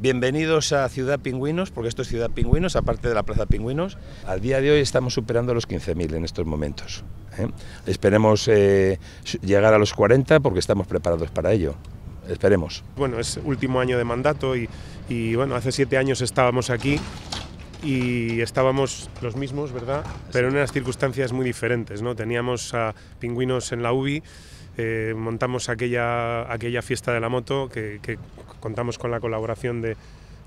Bienvenidos a Ciudad Pingüinos, porque esto es Ciudad Pingüinos, aparte de la Plaza Pingüinos. Al día de hoy estamos superando los 15.000 en estos momentos. ¿eh? Esperemos eh, llegar a los 40 porque estamos preparados para ello. Esperemos. Bueno, es último año de mandato y, y bueno, hace siete años estábamos aquí y estábamos los mismos, ¿verdad? Pero en unas circunstancias muy diferentes, ¿no? Teníamos a pingüinos en la UBI, eh, montamos aquella, aquella fiesta de la moto que, contamos con la colaboración de,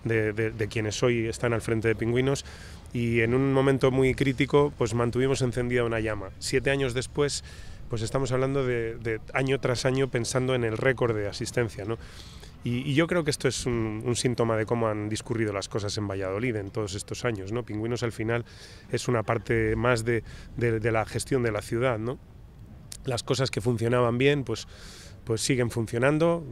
de, de, quienes hoy están al frente de pingüinos y en un momento muy crítico pues mantuvimos encendida una llama. Siete años después pues estamos hablando de, año tras año pensando en el récord de asistencia, ¿no? Y, yo creo que esto es un, síntoma de cómo han discurrido las cosas en Valladolid en todos estos años. ¿no? Pingüinos al final es una parte más de, de la gestión de la ciudad. ¿no? Las cosas que funcionaban bien, pues pues siguen funcionando,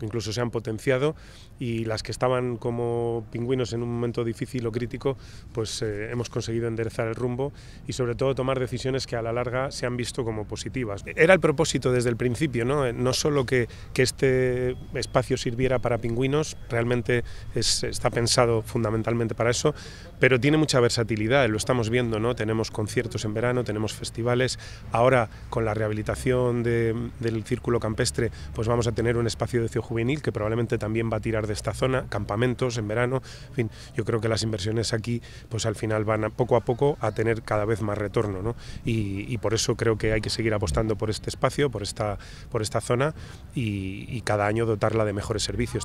incluso se han potenciado y las que estaban como pingüinos en un momento difícil o crítico, pues eh, hemos conseguido enderezar el rumbo y sobre todo tomar decisiones que a la larga se han visto como positivas. Era el propósito desde el principio, no, no solo que, este espacio sirviera para pingüinos, realmente está pensado fundamentalmente para eso, pero tiene mucha versatilidad, lo estamos viendo, ¿no? tenemos conciertos en verano, tenemos festivales, ahora con la rehabilitación del círculo Campeón pues vamos a tener un espacio de ocio juvenil que probablemente también va a tirar de esta zona, campamentos en verano, en fin, yo creo que las inversiones aquí pues al final van poco a poco a tener cada vez más retorno, y, por eso creo que hay que seguir apostando por este espacio, por esta, por esta zona y cada año dotarla de mejores servicios.